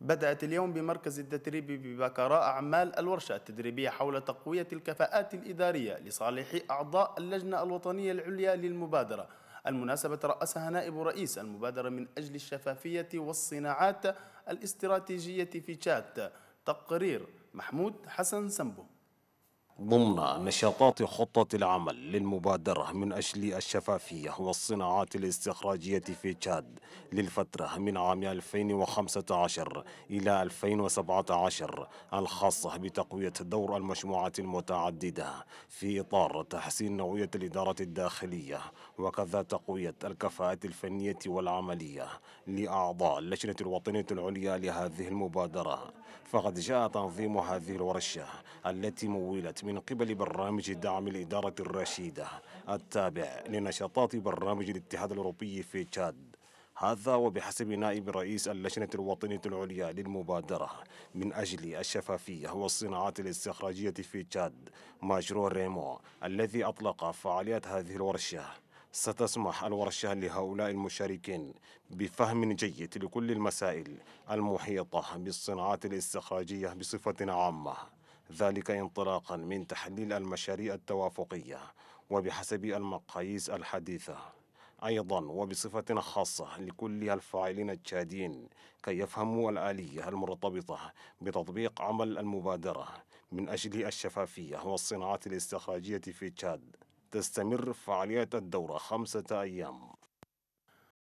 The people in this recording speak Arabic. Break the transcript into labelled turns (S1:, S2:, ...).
S1: بدأت اليوم بمركز التدريب ببكراء أعمال الورشة التدريبية حول تقوية الكفاءات الإدارية لصالح أعضاء اللجنة الوطنية العليا للمبادرة المناسبة رأسها نائب رئيس المبادرة من أجل الشفافية والصناعات الاستراتيجية في تشاد تقرير محمود حسن سمبو
S2: ضمن نشاطات خطة العمل للمبادرة من أجل الشفافية والصناعات الاستخراجية في تشاد للفترة من عام 2015 إلى 2017 الخاصة بتقوية دور المجموعات المتعددة في إطار تحسين نوعية الإدارة الداخلية وكذا تقوية الكفاءة الفنية والعملية لأعضاء اللجنة الوطنية العليا لهذه المبادرة فقد جاء تنظيم هذه الورشة التي مولت من من قبل برنامج دعم الإدارة الرشيدة التابع لنشاطات برنامج الاتحاد الأوروبي في تشاد هذا وبحسب نائب رئيس اللجنة الوطنية العليا للمبادرة من أجل الشفافية والصناعات الاستخراجية في تشاد ماجرو ريمو الذي أطلق فعاليات هذه الورشة ستسمح الورشة لهؤلاء المشاركين بفهم جيد لكل المسائل المحيطة بالصناعات الاستخراجية بصفة عامة ذلك انطلاقا من تحليل المشاريع التوافقية وبحسب المقاييس الحديثة أيضا وبصفة خاصة لكل الفاعلين التشاديين كي يفهموا الآلية المرتبطة بتطبيق عمل المبادرة من أجل الشفافية والصناعات الاستخراجية في تشاد تستمر فعاليات الدورة خمسة أيام